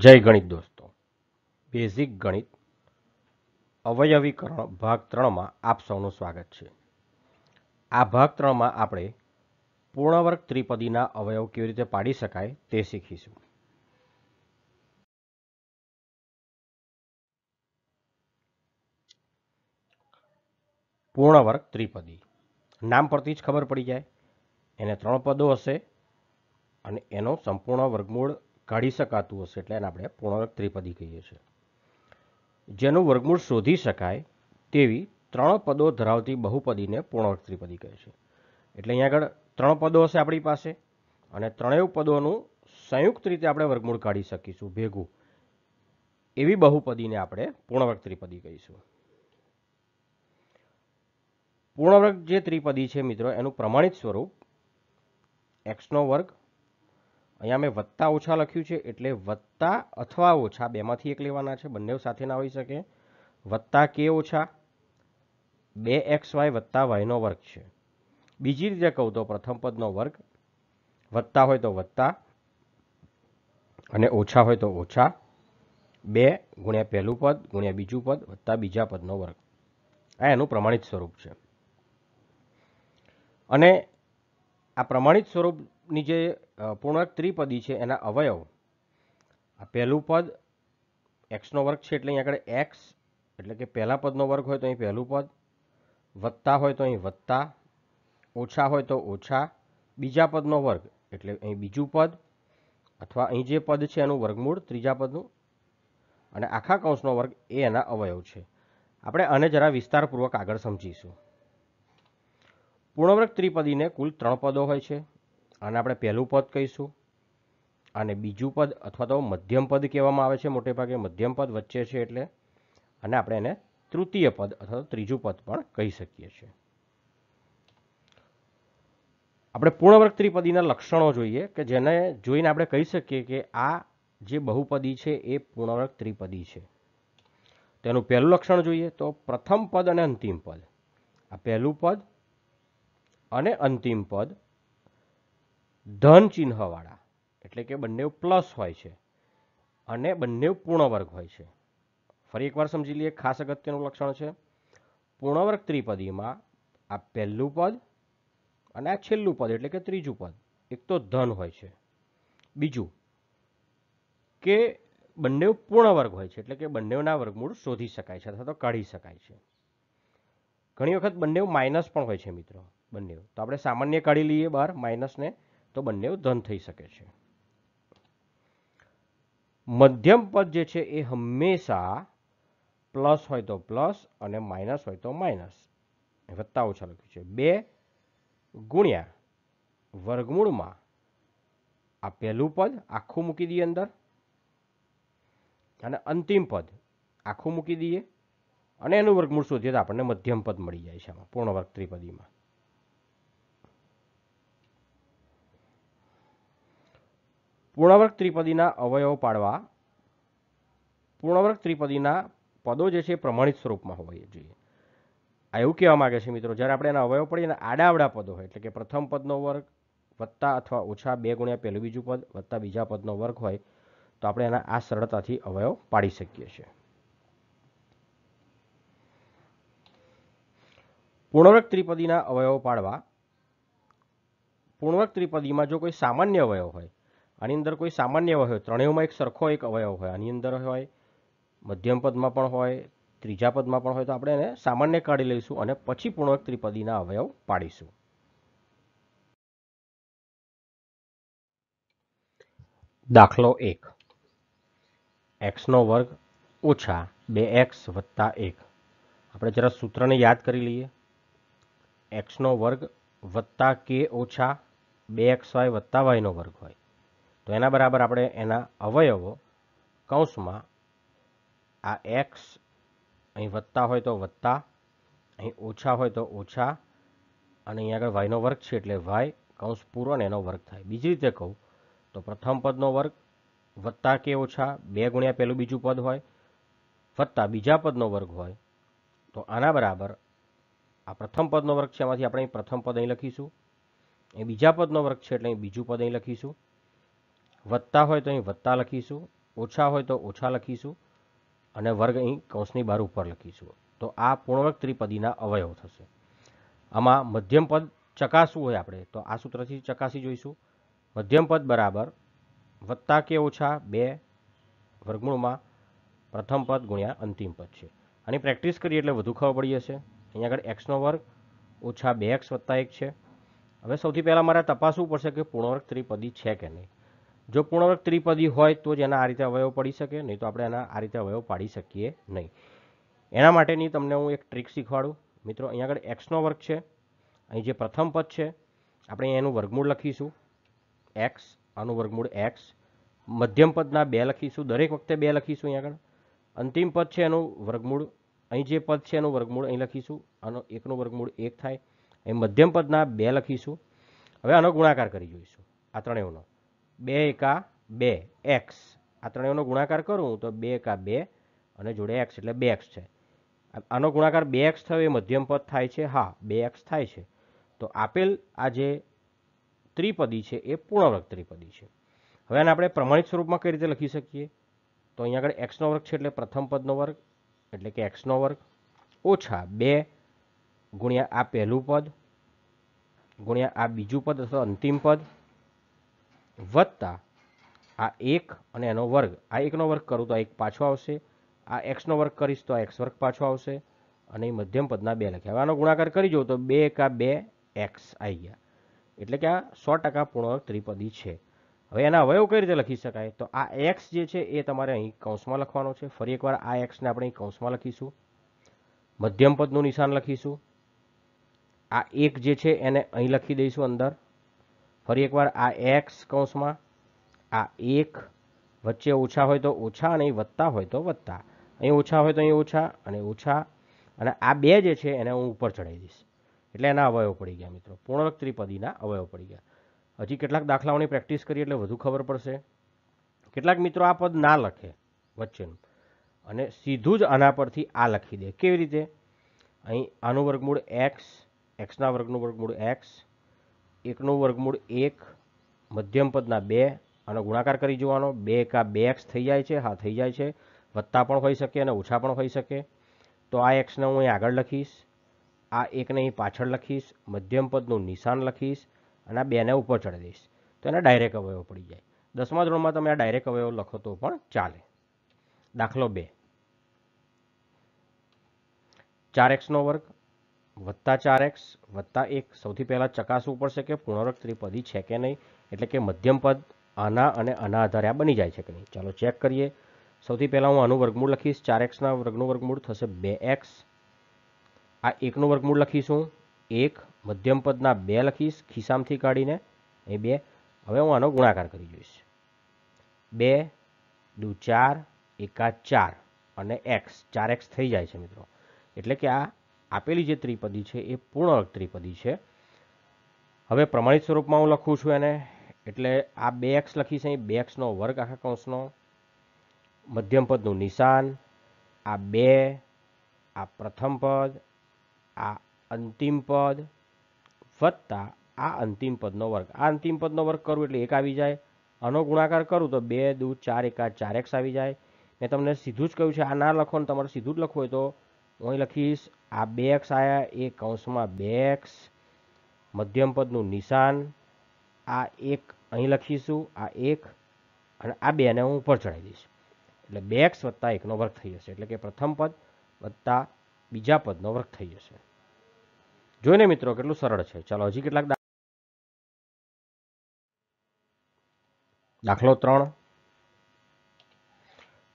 જય ગણિત દોસ્તો બેઝિક ગણિત અવયવીકરણ ભાગ ત્રણમાં આપ સૌનું સ્વાગત છે આ ભાગ ત્રણમાં આપણે પૂર્ણવર્ગ ત્રિપદીના અવયવ કેવી રીતે પાડી શકાય તે શીખીશું પૂર્ણવર્ગ ત્રિપદી નામ પરથી જ ખબર પડી જાય એને ત્રણ પદો હશે અને એનો સંપૂર્ણ વર્ગમૂળ કાઢી શકાતું હશે એટલે એને આપણે પૂર્ણાંક ત્રિપદી કહીએ છીએ જેનું વર્ગમૂળ શોધી શકાય તેવી ત્રણ પદો ધરાવતી બહુપદીને પૂર્ણાંક ત્રિપદી કહે છે એટલે અહીંયા આગળ ત્રણ પદો હશે આપણી પાસે અને ત્રણેય પદોનું સંયુક્ત રીતે આપણે વર્ગમૂળ કાઢી શકીશું ભેગું એવી બહુપદીને આપણે પૂર્ણવર્ગ ત્રિપદી કહીશું પૂર્ણવર્ગ જે ત્રિપદી છે મિત્રો એનું પ્રમાણિત સ્વરૂપ એક્સનો વર્ગ અહીંયા મેં વત્તા ઓછા લખ્યું છે એટલે વત્તા અથવા ઓછા બેમાંથી એક લેવાના છે બંને સાથે ના હોઈ શકે વત્તા કે ઓછા બે એક્સ વાય વત્તા વાયનો વર્ગ છે બીજી રીતે કહું તો પ્રથમ પદનો વર્ગ વત્તા હોય તો વત્તા અને ઓછા હોય તો ઓછા બે ગુણ્યા પહેલું પદ ગુણ્યા બીજું પદ વત્તા બીજા પદનો વર્ગ આ એનું પ્રમાણિત સ્વરૂપ છે અને આ પ્રમાણિત સ્વરૂપ રૂપની જે પૂર્ણક ત્રિપદી છે એના અવયવ આ પહેલું પદ એક્સનો વર્ગ છે એટલે અહીં આગળ એક્સ એટલે કે પહેલા પદનો વર્ગ હોય તો અહીં પહેલું પદ વત્તા હોય તો અહીં વત્તા ઓછા હોય તો ઓછા બીજા પદનો વર્ગ એટલે અહીં બીજું પદ અથવા અહીં જે પદ છે એનું વર્ગમૂળ ત્રીજા પદનું અને આખા કૌંસનો વર્ગ એ એના અવયવ છે આપણે આને જરા વિસ્તારપૂર્વક આગળ સમજીશું પૂર્ણવર્ગ ત્રિપદીને કુલ ત્રણ પદો હોય છે આને આપણે પહેલું પદ કહીશું અને બીજું પદ અથવા તો મધ્યમ પદ કહેવામાં આવે છે મોટે ભાગે મધ્યમ પદ વચ્ચે છે એટલે અને આપણે એને તૃતીય પદ અથવા તો ત્રીજું પદ પણ કહી શકીએ છીએ આપણે પૂર્ણવર્ગ ત્રિપદીના લક્ષણો જોઈએ કે જેને જોઈને આપણે કહી શકીએ કે આ જે બહુપદી છે એ પૂર્ણવર્ગ ત્રિપદી છે તેનું પહેલું લક્ષણ જોઈએ તો પ્રથમ પદ અને અંતિમ પદ આ પહેલું પદ અને અંતિમ પદ ધન ચિહ્નવાળા એટલે કે બંને પ્લસ હોય છે અને બંને પૂર્ણવર્ગ હોય છે ફરી એકવાર સમજી લઈએ ખાસ અગત્યનું લક્ષણ છે પૂર્ણવર્ગ ત્રિપદીમાં આ પહેલું પદ અને આ છેલ્લું પદ એટલે કે ત્રીજું પદ એક તો ધન હોય છે બીજું કે બંને પૂર્ણવર્ગ હોય છે એટલે કે બંનેના વર્ગમૂળ શોધી શકાય છે અથવા તો કાઢી શકાય છે ઘણી વખત બંને માઇનસ પણ હોય છે મિત્રો બંને તો આપણે સામાન્ય કાઢી લઈએ બહાર માઇનસને તો બંને ધન થઈ શકે છે મધ્યમ પદ જે છે એ હંમેશા પ્લસ હોય તો પ્લસ અને માઇનસ હોય તો માઇનસ વત્તા ઓછા લખ્યું છે બે ગુણ્યા વર્ગમૂળમાં આ પહેલું પદ આખું મૂકી દઈએ અંદર અને અંતિમ પદ આખું મૂકી દઈએ અને એનું વર્ગમૂળ શોધીએ તો આપણને મધ્યમ પદ મળી જાય છે આમાં પૂર્ણ વર્ગ ત્રિપદીમાં પૂર્ણવર્ગ ત્રિપદીના અવયવો પાડવા પૂર્ણવર્ગ ત્રિપદીના પદો જે છે પ્રમાણિત સ્વરૂપમાં હોવા જોઈએ આ એવું કહેવા માગે છે મિત્રો જ્યારે આપણે એના અવયવ પડીએ એના આડાવડા પદો હોય એટલે કે પ્રથમ પદનો વર્ગ વત્તા અથવા ઓછા બે ગુણ્યા પહેલું બીજું પદ વત્તા બીજા પદનો વર્ગ હોય તો આપણે એના આ સરળતાથી અવયવ પાડી શકીએ છીએ પૂર્ણવર્ગ ત્રિપદીના અવયવો પાડવા પૂર્ણવર્ગ ત્રિપદીમાં જો કોઈ સામાન્ય અવયવ હોય આની અંદર કોઈ સામાન્ય અવયવ હોય ત્રણેયમાં એક સરખો એક અવયવ હોય આની અંદર હોય મધ્યમ પદમાં પણ હોય ત્રીજા પદમાં પણ હોય તો આપણે એને સામાન્ય કાઢી લઈશું અને પછી પૂર્ણક ત્રિપદીના અવયવ પાડીશું દાખલો એક એક્સનો વર્ગ ઓછા બે એક્સ વત્તા એક આપણે જરા સૂત્રને યાદ કરી લઈએ એક્સનો વર્ગ વત્તા કે ઓછા બે એક્સ વાય વત્તા વાયનો વર્ગ હોય તો એના બરાબર આપણે એના અવયવો કૌંસમાં આ એક્સ અહીં વત્તા હોય તો વત્તા અહીં ઓછા હોય તો ઓછા અને અહીં આગળ વાયનો વર્ગ છે એટલે વાય કૌંસ પૂરો અને એનો વર્ગ થાય બીજી રીતે કહું તો પ્રથમ પદનો વર્ગ વત્તા કે ઓછા બે ગુણ્યા પહેલું બીજું પદ હોય વત્તા બીજા પદનો વર્ગ હોય તો આના બરાબર આ પ્રથમ પદનો વર્ગ છે એમાંથી આપણે પ્રથમ પદ અહીં લખીશું એ બીજા પદનો વર્ગ છે એટલે અહીં બીજું પદ અહીં લખીશું વધતા હોય તો અહીં વધતા લખીશું ઓછા હોય તો ઓછા લખીશું અને વર્ગ અહીં કૌંસની બહાર ઉપર લખીશું તો આ પૂર્ણવર્ગ ત્રિપદીના અવયવ થશે આમાં મધ્યમ પદ ચકાસવું હોય આપણે તો આ સૂત્રથી ચકાસી જોઈશું મધ્યમ પદ બરાબર વત્તા કે ઓછા બે વર્ગમૂળમાં પ્રથમ પદ ગુણ્યા અંતિમ પદ છે આની પ્રેક્ટિસ કરીએ એટલે વધુ ખબર પડી જશે અહીંયા આગળ એક્સનો વર્ગ ઓછા બે એક્સ વત્તા એક છે હવે સૌથી પહેલાં મારે તપાસવું પડશે કે પૂર્ણવર્ગ ત્રિપદી છે કે નહીં જો પૂર્ણવર્ગ ત્રિપદી હોય તો જ એના આ રીતે અવયવ પડી શકે નહીં તો આપણે એના આ રીતે અવયવ પાડી શકીએ નહીં એના માટેની તમને હું એક ટ્રીક શીખવાડું મિત્રો અહીંયા આગળ એક્સનો વર્ગ છે અહીં જે પ્રથમ પદ છે આપણે એનું વર્ગમૂળ લખીશું એક્સ આનું વર્ગમૂળ એક્સ મધ્યમ પદના બે લખીશું દરેક વખતે બે લખીશું અહીં આગળ અંતિમ પદ છે એનું વર્ગમૂળ અહીં જે પદ છે એનું વર્ગમૂળ અહીં લખીશું આનો એકનું વર્ગમૂળ એક થાય અહીં મધ્યમ પદના બે લખીશું હવે આનો ગુણાકાર કરી જોઈશું આ ત્રણેયનો બે એકા બે એક્સ આ ત્રણેયનો ગુણાકાર કરું તો બે એકા બે અને જોડે એક્સ એટલે બે એક્સ છે આનો ગુણાકાર બે એક્સ થયો એ મધ્યમ પદ થાય છે હા બે એક્સ થાય છે તો આપેલ આ જે ત્રિપદી છે એ પૂર્ણવર્ગ ત્રિપદી છે હવે આને આપણે પ્રમાણિત સ્વરૂપમાં કઈ રીતે લખી શકીએ તો અહીંયા આગળ એક્સનો વર્ગ છે એટલે પ્રથમ પદનો વર્ગ એટલે કે એક્સનો વર્ગ ઓછા બે ગુણ્યા આ પહેલું પદ ગુણ્યા આ બીજું પદ અથવા અંતિમ પદ વત્તા આ એક અને એનો વર્ગ આ એકનો વર્ગ કરું તો આ એક પાછો આવશે આ એક્સનો વર્ગ કરીશ તો આ એક્સ વર્ગ પાછો આવશે અને એ મધ્યમ પદના બે લખ્યા હવે આનો ગુણાકાર કરી જોઉં તો બે એકા બે એક્સ આવી ગયા એટલે કે આ સો ટકા પૂર્ણવર્ગ ત્રિપદી છે હવે એના અવયવ કઈ રીતે લખી શકાય તો આ એક્સ જે છે એ તમારે અહીં કૌંસમાં લખવાનો છે ફરી એકવાર આ એક્સને આપણે અહીં કૌંસમાં લખીશું મધ્યમ પદનું નિશાન લખીશું આ એક જે છે એને અહીં લખી દઈશું અંદર ફરી એકવાર આ એક્સ કૌંસમાં આ એક વચ્ચે ઓછા હોય તો ઓછા અને વધતા હોય તો વધતા અહીં ઓછા હોય તો અહીં ઓછા અને ઓછા અને આ બે જે છે એને હું ઉપર ચડાવી દઈશ એટલે એના અવયવ પડી ગયા મિત્રો પૂર્ણક ત્રિપદીના અવયવ પડી ગયા હજી કેટલાક દાખલાઓની પ્રેક્ટિસ કરીએ એટલે વધુ ખબર પડશે કેટલાક મિત્રો આ પદ ના લખે વચ્ચેનું અને સીધું જ આના પરથી આ લખી દે કેવી રીતે અહીં આનું વર્ગમૂળ એક્સ એક્સના વર્ગનું વર્ગમૂળ એક્સ એકનું વર્ગમૂળ એક મધ્યમ પદના બે આનો ગુણાકાર કરી જોવાનો બે એકા બે એક્સ થઈ જાય છે હા થઈ જાય છે વત્તા પણ હોઈ શકે અને ઓછા પણ હોઈ શકે તો આ એક્સને હું અહીં આગળ લખીશ આ એકને અહીં પાછળ લખીશ મધ્યમ પદનું નિશાન લખીશ અને આ બેને ઉપર ચડી દઈશ તો એના ડાયરેક્ટ અવયવ પડી જાય દસમા ધોરણમાં તમે આ ડાયરેક્ટ અવયવ લખો તો પણ ચાલે દાખલો બે ચાર એક્સનો વર્ગ વત્તા ચાર એક્સ વત્તા એક સૌથી પહેલાં ચકાસવું પડશે કે પૂર્ણવર્ગ ત્રિપદી છે કે નહીં એટલે કે મધ્યમ પદ આના અને આના આધારે આ બની જાય છે કે નહીં ચાલો ચેક કરીએ સૌથી પહેલાં હું આનું વર્ગમૂળ લખીશ ચાર એક્સના વર્ગનું વર્ગમૂળ થશે બે એક્સ આ એકનું વર્ગમૂળ લખીશું એક મધ્યમ પદના બે લખીશ ખિસ્સામથી કાઢીને એ બે હવે હું આનો ગુણાકાર કરી જોઈશ બે દુ ચાર એકા ચાર અને એક્સ ચાર એક્સ થઈ જાય છે મિત્રો એટલે કે આ આપેલી જે ત્રિપદી છે એ પૂર્ણ ત્રિપદી છે હવે પ્રમાણિત સ્વરૂપમાં હું લખું છું એને એટલે આ બે એક્સ લખીશ અહીં બે એક્સનો વર્ગ આખા કૌંસનો મધ્યમ પદનું નિશાન આ બે આ પ્રથમ પદ આ અંતિમ પદ વત્તા આ અંતિમ પદનો વર્ગ આ અંતિમ પદનો વર્ગ કરું એટલે એક આવી જાય આનો ગુણાકાર કરું તો બે દૂ ચાર એકા ચાર એક્સ આવી જાય મેં તમને સીધું જ કહ્યું છે આ ના લખો ને તમારે સીધું જ લખવું હોય તો હું અહીં લખીશ આ બે એક્સ આવ્યા એ કૌંસમાં બે એક્સ મધ્યમ પદનું નિશાન આ એક અહીં લખીશું આ એક અને આ બેને હું ઉપર ચડાવી દઈશ એટલે બે એક્સ વત્તા એકનો વર્ગ થઈ જશે એટલે કે પ્રથમ પદ વત્તા બીજા પદનો વર્ગ થઈ જશે જોઈને મિત્રો કેટલું સરળ છે ચાલો હજી કેટલાક દાખલો ત્રણ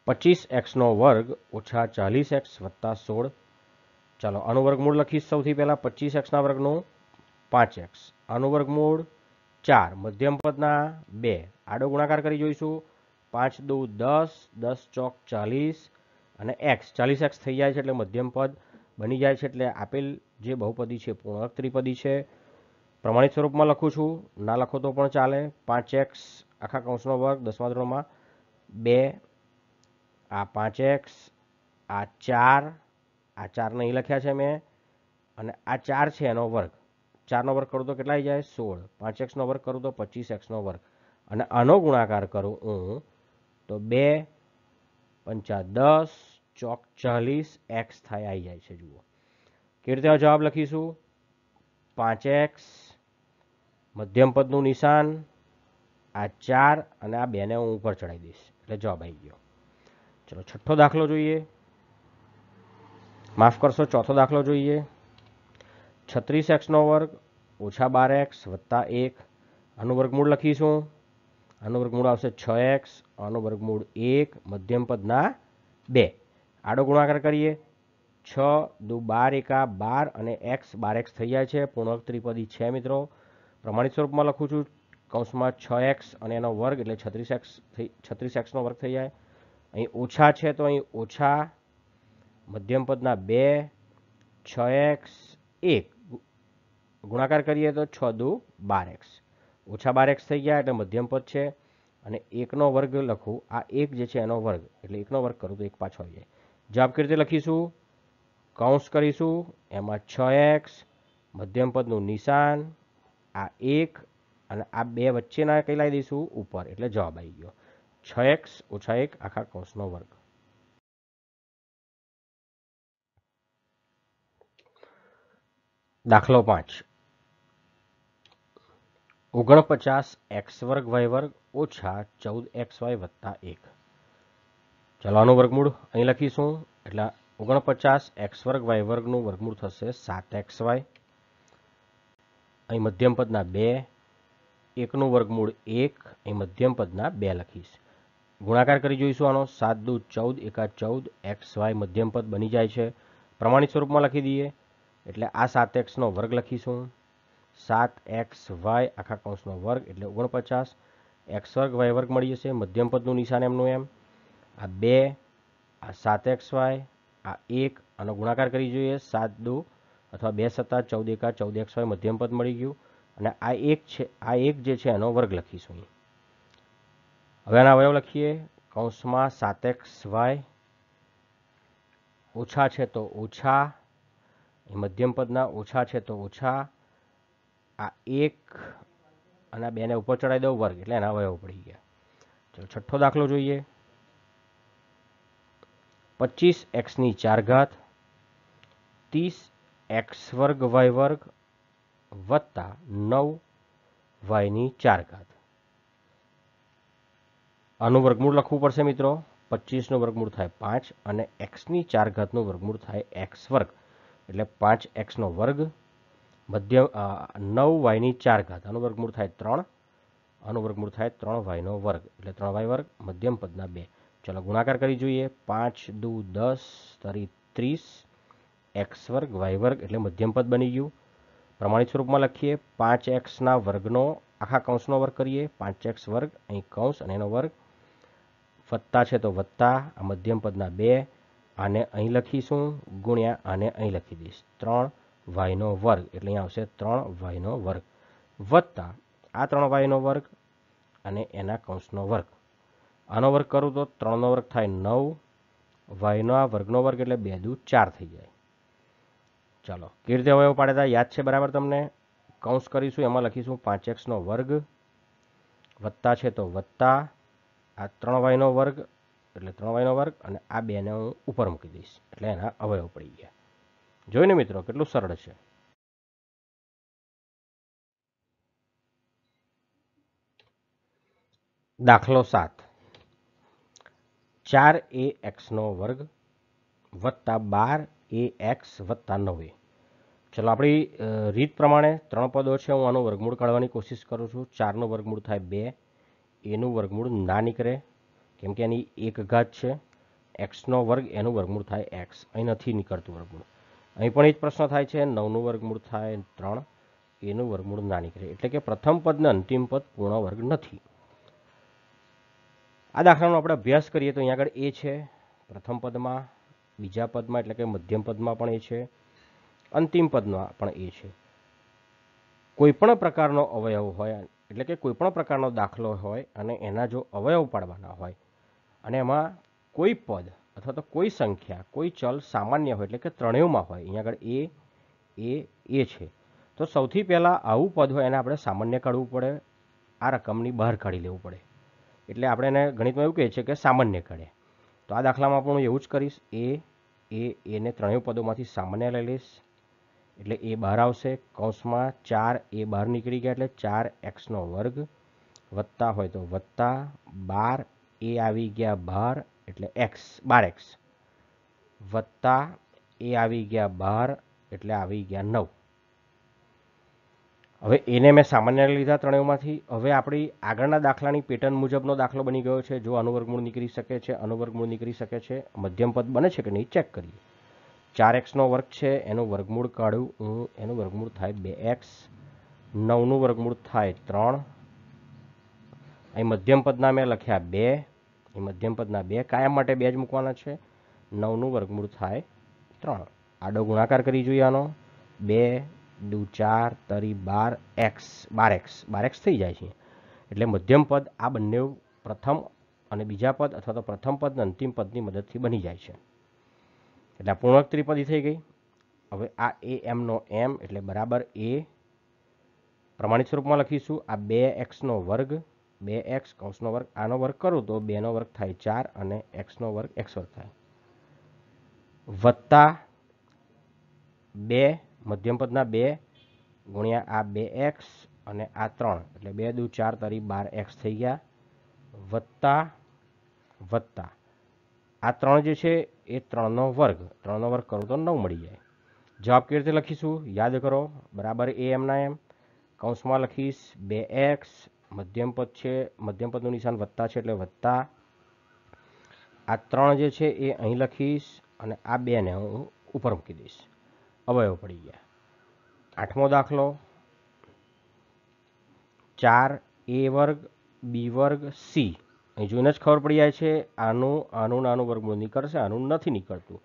પચીસ એક્સનો વર્ગ ઓછા ચાલીસ એક્સ વત્તા સોળ ચાલો આનું વર્ગમૂળ લખીશ સૌથી પહેલાં પચીસ એક્સના વર્ગનું પાંચ એક્સ આનું વર્ગમૂળ ચાર મધ્યમ પદના બે આડો ગુણાકાર કરી જોઈશું પાંચ દુ દસ દસ ચોક ચાલીસ અને એક્સ ચાલીસ એક્સ થઈ જાય છે એટલે મધ્યમ પદ બની જાય છે એટલે આપેલ જે બહુપદી છે પૂર્ણક ત્રિપદી છે પ્રમાણિત સ્વરૂપમાં લખું છું ના લખો તો પણ ચાલે પાંચ એક્સ આખા કૌંસનો વર્ગ દસમા ધોરણમાં બે આ પાંચ એક્સ આ ચાર આ ચાર નહીં લખ્યા છે મેં અને આ ચાર છે એનો વર્ગ ચારનો વર્ગ કરું તો કેટલા આવી જાય સોળ પાંચ એક્સનો વર્ગ કરું તો પચીસ એક્સનો વર્ગ અને આનો ગુણાકાર કરું હું તો બે પંચા દસ ચોક ચાલીસ એક્સ થાય આવી જાય છે જુઓ કેવી રીતે જવાબ લખીશું પાંચ એક્સ મધ્યમ પદનું નિશાન આ ચાર અને આ બેને હું ઉપર ચડાવી દઈશ એટલે જવાબ આવી ગયો ચલો છઠ્ઠો દાખલો જોઈએ માફ કરશો ચોથો દાખલો જોઈએ છત્રીસ એક્સનો વર્ગ ઓછા બાર એક્સ વત્તા એક આનું વર્ગમૂળ લખીશું આનું વર્ગમૂળ આવશે છ એક્સ આનું વર્ગમૂળ એક મધ્યમ પદના બે આડો ગુણાકાર કરીએ છ દુ બાર એકા બાર અને એક્સ બાર એક્સ થઈ જાય છે પૂર્ણક ત્રિપદી છે મિત્રો પ્રમાણિત સ્વરૂપમાં લખું છું કૌંસમાં છ એક્સ અને એનો વર્ગ એટલે છત્રીસ એક્સ થઈ છત્રીસ એક્સનો વર્ગ થઈ જાય અહીં ઓછા છે તો અહીં ઓછા મધ્યમ પદના બે છ એક્સ એક ગુણાકાર કરીએ તો છ દુ બાર એક્સ ઓછા બાર એક્સ થઈ ગયા એટલે મધ્યમ પદ છે અને એકનો વર્ગ લખું આ એક જે છે એનો વર્ગ એટલે એકનો વર્ગ કરું તો એક પાછો આવી જાય જવાબ કેવી રીતે લખીશું કૌંસ કરીશું એમાં છ એક્સ મધ્યમ પદનું નિશાન આ એક અને આ બે વચ્ચેના કઈ લાવી દઈશું ઉપર એટલે જવાબ આવી ગયો છ એક્સ ઓછા એક આખા કૌંસનો વર્ગ દાખલો પાંચ ઓગણપચાસ એક્સ વર્ગ વાય વર્ગ ઓછા ચૌદ એક્સ વાય વત્તા એક ચલાવવાનું વર્ગમૂળ અહીં લખીશું એટલે ઓગણપચાસ એક્સ વર્ગ વાય વર્ગનું વર્ગમૂળ થશે સાત એક્સ વાય અહીં મધ્યમ પદના બે એકનું વર્ગમૂળ એક અહીં મધ્યમ પદના બે લખીશ ગુણાકાર કરી જોઈશું આનો સાત દુ ચૌદ એકા ચૌદ એક્સ વાય મધ્યમ પદ બની જાય છે પ્રમાણિત સ્વરૂપમાં લખી દઈએ એટલે આ સાત એક્સનો વર્ગ લખીશું સાત એક્સ વાય આખા કૌંસનો વર્ગ એટલે ઓગણપચાસ એક્સ વર્ગ વાય વર્ગ મળી જશે મધ્યમ પદનું નિશાન એમનું એમ આ બે આ સાત એક્સ વાય આ એક આનો ગુણાકાર કરી જોઈએ સાત દુ અથવા બે સત્તા ચૌદ એકા ચૌદ એક્સ વાય મધ્યમ પદ મળી ગયું અને આ એક છે આ એક જે છે એનો વર્ગ લખીશું અહીં હવે આના અવયવ લખીએ કૌંસમાં સાતેક્સ વાય ઓછા છે તો ઓછા મધ્યમ પદના ઓછા છે તો ઓછા આ એક અને બેને ઉપર ચડાવી દઉં વર્ગ એટલે એના અવયવ પડી ગયા ચલો છઠ્ઠો દાખલો જોઈએ પચીસ એક્સની ચાર ઘાત ત્રીસ એક્સ વર્ગ વાય વર્ગ વત્તા નવ વાયની ચાર ઘાત આનું વર્ગમૂળ લખવું પડશે મિત્રો પચીસનું વર્ગમૂળ થાય પાંચ અને એક્સની ચાર ઘાતનું વર્ગમૂળ થાય એક્સ વર્ગ એટલે પાંચ એક્સનો વર્ગ મધ્ય નવ વાયની ચાર ઘાત આનું વર્ગમૂળ થાય ત્રણ આનું વર્ગમૂળ થાય ત્રણ વાયનો વર્ગ એટલે ત્રણ વાય વર્ગ મધ્યમ પદના બે ચાલો ગુણાકાર કરી જોઈએ પાંચ દુ દસ તરી ત્રીસ એક્સ વર્ગ વાય વર્ગ એટલે મધ્યમ પદ બની ગયું પ્રમાણિત સ્વરૂપમાં લખીએ પાંચ એક્સના વર્ગનો આખા કૌંસનો વર્ગ કરીએ પાંચ એક્સ વર્ગ અહીં કૌંસ અને એનો વર્ગ વત્તા છે તો વત્તા આ મધ્યમ પદના બે આને અહીં લખીશું ગુણ્યા આને અહીં લખી દઈશ ત્રણ વાયનો વર્ગ એટલે અહીંયા આવશે ત્રણ વાયનો વર્ગ વત્તા આ ત્રણ વાયનો વર્ગ અને એના કૌંસનો વર્ગ આનો વર્ગ કરું તો ત્રણનો વર્ગ થાય નવ વાયનો આ વર્ગનો વર્ગ એટલે બે દુ ચાર થઈ જાય ચાલો કેવી રીતે અવયવ પાડેતા યાદ છે બરાબર તમને કૌંસ કરીશું એમાં લખીશું પાંચ એક્સનો વર્ગ વત્તા છે તો વત્તા આ ત્રણ વાયનો વર્ગ એટલે ત્રણ વાયનો વર્ગ અને આ બેને હું ઉપર મૂકી દઈશ એટલે એના અવયવ પડી ગયા જોઈને મિત્રો કેટલું સરળ છે દાખલો સાત ચાર એ એક્સનો વર્ગ વત્તા બાર એ એક્સ વત્તા નવે ચલો આપણી રીત પ્રમાણે ત્રણ પદો છે હું આનું વર્ગમૂળ કાઢવાની કોશિશ કરું છું ચારનું વર્ગમૂળ થાય બે એનું વર્ગમૂળ ના નીકળે કેમ કે એની એક ઘાત છે એક્સનો વર્ગ એનું વર્ગમૂળ થાય એક્સ અહીં નથી નીકળતું વર્ગમૂળ અહીં પણ એ જ પ્રશ્ન થાય છે નવનું વર્ગમૂળ થાય ત્રણ એનું વર્ગમૂળ ના નીકળે એટલે કે પ્રથમ પદને અંતિમ પદ પૂર્ણ વર્ગ નથી આ દાખલાનો આપણે અભ્યાસ કરીએ તો અહીંયા આગળ એ છે પ્રથમ પદમાં બીજા પદમાં એટલે કે મધ્યમ પદમાં પણ એ છે અંતિમ પદમાં પણ એ છે કોઈ પણ પ્રકારનો અવયવ હોય એટલે કે કોઈપણ પ્રકારનો દાખલો હોય અને એના જો અવયવ પાડવાના હોય અને એમાં કોઈ પદ અથવા તો કોઈ સંખ્યા કોઈ ચલ સામાન્ય હોય એટલે કે ત્રણેયમાં હોય અહીંયા આગળ એ એ એ છે તો સૌથી પહેલાં આવું પદ હોય એને આપણે સામાન્ય કાઢવું પડે આ રકમની બહાર કાઢી લેવું પડે એટલે આપણે એને ગણિતમાં એવું કહે છે કે સામાન્ય કાઢે તો આ દાખલામાં પણ હું એવું જ કરીશ એ એ એને ત્રણેય પદોમાંથી સામાન્ય લઈ લઈશ એટલે એ બહાર આવશે કૌંસમાં ચાર એ બહાર નીકળી ગયા એટલે ચાર એક્સનો વર્ગ વત્તા હોય તો વત્તા બાર એ આવી ગયા બહાર એટલે એક્સ બાર એક્સ વત્તા એ આવી ગયા બહાર એટલે આવી ગયા નવ હવે એને મેં સામાન્ય લીધા ત્રણેયમાંથી હવે આપણી આગળના દાખલાની પેટર્ન મુજબનો દાખલો બની ગયો છે જો અનુવર્ગમૂળ નીકળી શકે છે અનુવર્ગમૂળ નીકળી શકે છે મધ્યમ પદ બને છે કે નહીં ચેક કરીએ ચાર એક્સનો વર્ગ છે એનું વર્ગમૂળ કાઢું હું એનું વર્ગમૂળ થાય બે એક્સ નવનું વર્ગમૂળ થાય ત્રણ અહીં મધ્યમ પદના મેં લખ્યા બે એ મધ્યમ પદના બે કાયમ માટે બે જ મૂકવાના છે નવનું વર્ગમૂળ થાય ત્રણ આડો ગુણાકાર કરી જોઈએ આનો બે દુ ચાર તરી બાર એક્સ બાર એક્સ બાર એક્સ થઈ જાય છે એટલે મધ્યમ પદ આ બંને પ્રથમ અને બીજા પદ અથવા તો પ્રથમ પદ અંતિમ પદની મદદથી બની જાય છે એટલે આ પૂર્ણક ત્રિપદી થઈ ગઈ હવે આ એ એમનો એમ એટલે બરાબર એ પ્રમાણિત સ્વરૂપમાં લખીશું આ બે એક્સનો વર્ગ બે એક્સ કૌંસનો વર્ગ આનો વર્ગ કરું તો બેનો વર્ગ થાય ચાર અને એક્સનો વર્ગ એક્સ વર્ગ થાય વત્તા બે મધ્યમપદના બે ગુણ્યા આ બે એક્સ અને આ ત્રણ એટલે બે દુ ચાર તરી બાર એક્સ થઈ ગયા વત્તા વત્તા આ ત્રણ જે છે એ ત્રણનો વર્ગ ત્રણનો વર્ગ કરો તો નવ મળી જાય જવાબ કેવી રીતે લખીશું યાદ કરો બરાબર એ એમના એમ કૌંસમાં લખીશ બે એક્સ મધ્યમપદ છે મધ્યમપદનું નિશાન વત્તા છે એટલે વત્તા આ ત્રણ જે છે એ અહીં લખીશ અને આ બેને હું ઉપર મૂકી દઈશ અવયવ પડી ગયા આઠમો દાખલો ચાર એ વર્ગ બી વર્ગ સી જોઈને જ ખબર પડી જાય છે આનું આનું નાનું વર્ગમૂળ નીકળશે આનું નથી નીકળતું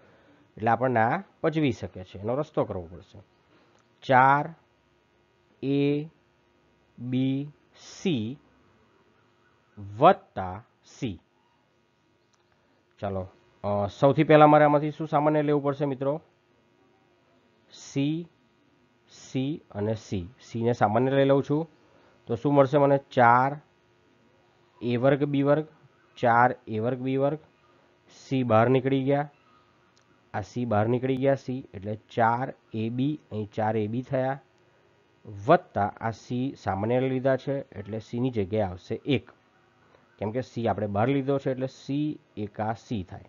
એટલે આપણને આ પચવી શકે છે એનો રસ્તો કરવો પડશે ચાર એ બી સી વત્તા સી ચાલો સૌથી પહેલાં મારે આમાંથી શું સામાન્ય લેવું પડશે મિત્રો સી સી અને સી સીને સામાન્ય લઈ લઉં છું તો શું મળશે મને ચાર એ વર્ગ બી વર્ગ ચાર એ વર્ગ બી વર્ગ સી બહાર નીકળી ગયા આ સી બહાર નીકળી ગયા સી એટલે ચાર એ બી અહીં ચાર એ બી થયા વત્તા આ સી સામાન્ય લીધા છે એટલે સીની જગ્યાએ આવશે એક કેમ કે સી આપણે બહાર લીધો છે એટલે સી એકા સી થાય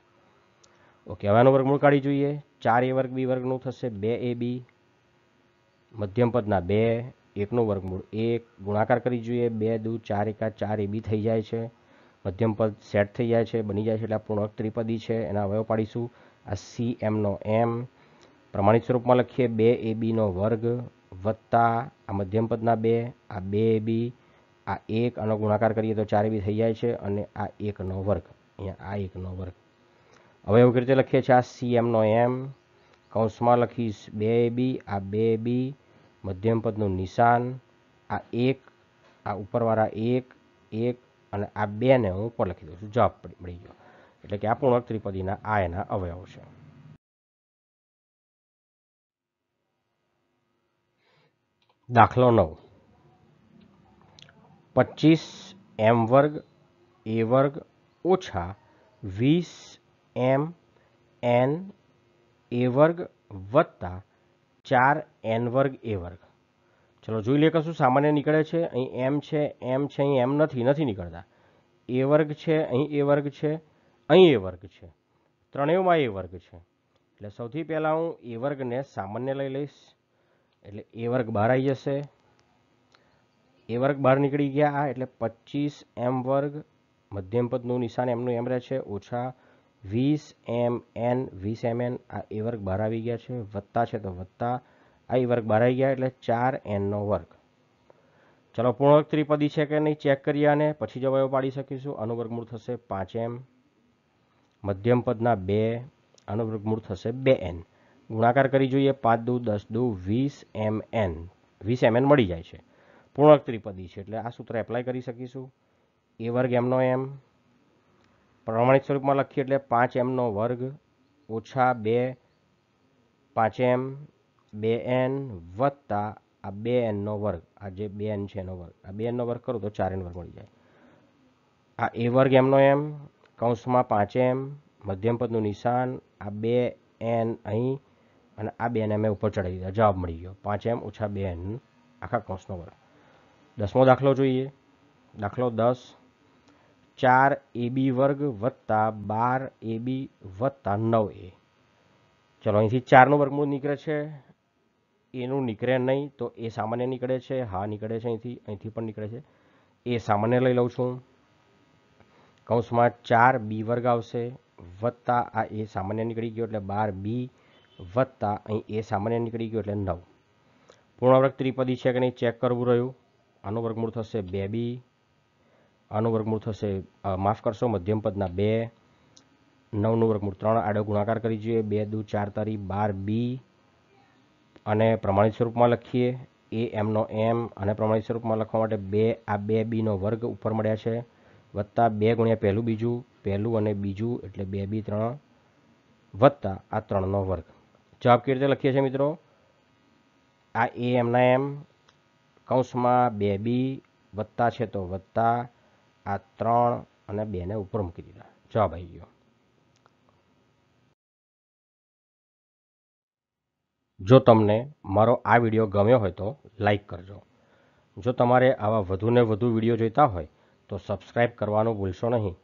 ઓકે હવે આનો વર્ગમૂળ કાઢી જોઈએ ચાર એ વર્ગ બી વર્ગનું થશે બે એ બી મધ્યમ પદના બે એકનો વર્ગમૂળ એક ગુણાકાર કરી જોઈએ બે દુ ચાર એકા ચાર એ બી થઈ જાય છે મધ્યમ પદ સેટ થઈ જાય છે બની જાય છે એટલે આ પૂર્ણક ત્રિપદી છે એના અવયવ પાડીશું આ સી એમનો એમ પ્રમાણિત સ્વરૂપમાં લખીએ બે એ બીનો વર્ગ વત્તા આ મધ્યમ પદના બે આ બે એ બી આ એક આનો ગુણાકાર કરીએ તો ચાર બી થઈ જાય છે અને આ એકનો વર્ગ અહીંયા આ એકનો વર્ગ અવયવ કેવી રીતે લખીએ છીએ આ સી એમનો એમ કૌંસમાં લખીશ બે એ બી આ બે બી મધ્યમ પદનું નિશાન આ એક આ ઉપરવાળા એક એક અને આ બેને હું ઉપર લખી દઉં છું જવાબ મળી ગયો એટલે કે આ પૂર્ણક ત્રિપદીના આ એના અવયવ છે દાખલો નવ પચીસ એમ વર્ગ એ વર્ગ ઓછા વીસ એમ એન એ વર્ગ વત્તા ચાર એન વર્ગ એ વર્ગ ચલો જોઈ લઈએ કશું સામાન્ય નીકળે છે અહીં એમ છે એમ છે અહીં એમ નથી નથી નીકળતા એ વર્ગ છે અહીં એ વર્ગ છે અહીં એ વર્ગ છે ત્રણેયમાં એ વર્ગ છે એટલે સૌથી પહેલાં હું એ વર્ગને સામાન્ય લઈ લઈશ એટલે એ વર્ગ બહાર આવી જશે એ વર્ગ બહાર નીકળી ગયા એટલે પચીસ એમ વર્ગ મધ્યમ પદનું નિશાન એમનું એમ રહે છે ઓછા વીસ એમ એન વીસ એમ એન આ એ વર્ગ બહાર આવી ગયા છે વત્તા છે તો વત્તા આ એ વર્ગ બહાર આવી ગયા એટલે ચાર એનનો વર્ગ ચલો પૂર્ણવર્ગ ત્રિપદી છે કે નહીં ચેક કરીએ અને પછી જવાયો પાડી શકીશું આનું વર્ગમૂળ થશે પાંચ એમ મધ્યમ પદના બે આનું વર્ગમૂળ થશે બે એન ગુણાકાર કરી જોઈએ પાંચ દુ દસ દુ વીસ એમ એન વીસ એમ એન મળી જાય છે પૂર્ણવર્ગ ત્રિપદી છે એટલે આ સૂત્ર એપ્લાય કરી શકીશું એ વર્ગ એમનો એમ પ્રમાણિક સ્વરૂપમાં લખીએ એટલે પાંચ એમનો વર્ગ ઓછા બે પાંચ એમ બે એન વત્તા આ બે એનનો વર્ગ આ જે બે એન છે એનો વર્ગ આ બે એનનો વર્ગ કરું તો ચાર એન વર્ગ મળી જાય આ એ વર્ગ એમનો એમ કૌંસમાં પાંચ એમ મધ્યમ પદનું નિશાન આ બે એન અહીં અને આ બે એન મેં ઉપર ચડાવી દીધા જવાબ મળી ગયો પાંચ એમ ઓછા બે એન આખા કૌંસનો વર્ગ દસમો દાખલો જોઈએ દાખલો દસ ચાર એબી વર્ગ વત્તા બાર એ બી વત્તા નવ એ ચલો અહીંથી ચારનું વર્ગમૂળ નીકળે છે એનું નીકળે નહીં તો એ સામાન્ય નીકળે છે હા નીકળે છે અહીંથી અહીંથી પણ નીકળે છે એ સામાન્ય લઈ લઉં છું કૌંસમાં ચાર બી વર્ગ આવશે વત્તા આ એ સામાન્ય નીકળી ગયો એટલે બાર બી વત્તા અહીં એ સામાન્ય નીકળી ગયો એટલે નવ પૂર્ણવર્ગ ત્રિપદી છે કે નહીં ચેક કરવું રહ્યું આનું વર્ગમૂળ થશે બે બી આનું વર્ગમૂળ થશે માફ કરશો મધ્યમ પદના બે નવનું વર્ગમૂળ ત્રણ આડો ગુણાકાર કરી જોઈએ બે દૂ ચાર તારી બાર બી અને પ્રમાણિત સ્વરૂપમાં લખીએ એ એમનો એમ અને પ્રમાણિત સ્વરૂપમાં લખવા માટે બે આ બે બીનો વર્ગ ઉપર મળ્યા છે વત્તા બે ગુણ્યા પહેલું બીજું પહેલું અને બીજું એટલે બે બી ત્રણ વત્તા આ ત્રણનો વર્ગ જવાબ કેવી રીતે લખીએ છીએ મિત્રો આ એ એમના એમ કૌંસમાં બે બી વત્તા છે તો વત્તા આ ત્રણ અને બેને ઉપર મૂકી દીધા જવાબ આવી ગયો જો તમને મારો આ વિડીયો ગમ્યો હોય તો લાઈક કરજો જો તમારે આવા વધુને વધુ વિડીયો જોઈતા હોય તો સબસ્ક્રાઈબ કરવાનું ભૂલશો નહીં